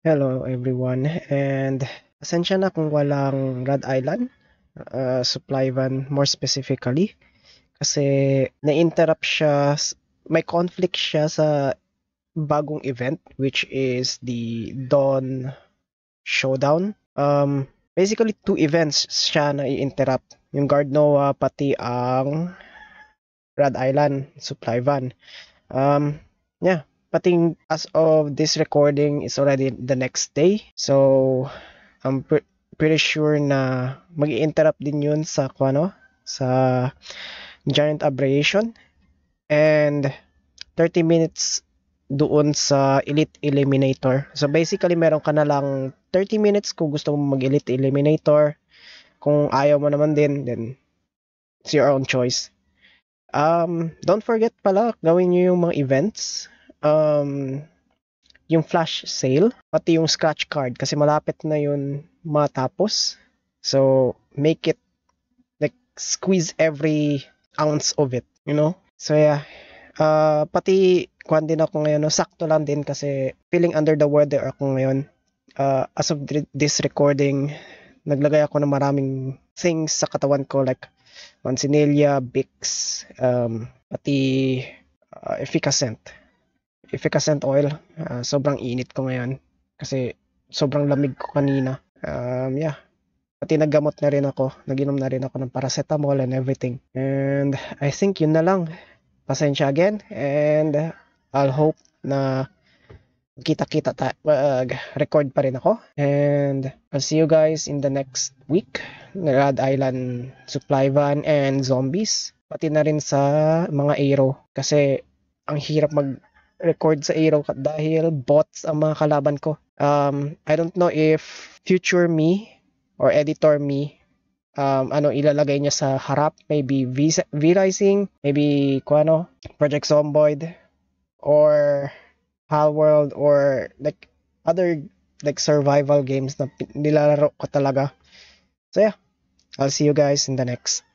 Hello everyone and asensya na kung walang Rad Island uh, supply van more specifically kasi na-interrupt siya may conflict siya sa bagong event which is the Dawn Showdown um basically two events siya na i-interrupt yung Guard Noah pati ang Rad Island supply van um yeah pati as of this recording is already the next day. So, I'm pre- pretty sure na mag interrupt din yun sa ano, sa giant abrasion and 30 minutes doon sa elite eliminator. So basically meron ka na lang 30 minutes kung gusto mo mag elite eliminator. Kung ayaw mo naman din, then it's your own choice. Um, don't forget pala, gawin nyo yung mga events um, yung flash sale, pati yung scratch card kasi malapit na yun matapos. So, make it, like, squeeze every ounce of it, you know? So, yeah. Uh, pati, kuhan din ako ngayon, no? sakto lang din kasi feeling under the weather ako ngayon. Uh, as of this recording, naglagay ako ng maraming things sa katawan ko like Mansinilla, Bix, um, pati uh, Efficacent efficacent oil. Uh, sobrang init ko ngayon kasi sobrang lamig ko kanina. Um, yeah. Pati naggamot na rin ako. Naginom na rin ako ng paracetamol and everything. And I think yun na lang. Pasensya again. And I'll hope na kita-kita ta uh, record pa rin ako and I'll see you guys in the next week Rad Island Supply Van and Zombies pati na rin sa mga Aero kasi ang hirap mag record sa A dahil bots ang mga kalaban ko. Um, I don't know if future me or editor me um, ano ilalagay niya sa harap. Maybe V-Rising, maybe kuano, Project Zomboid, or World, or like other like survival games na nilalaro ko talaga. So yeah, I'll see you guys in the next.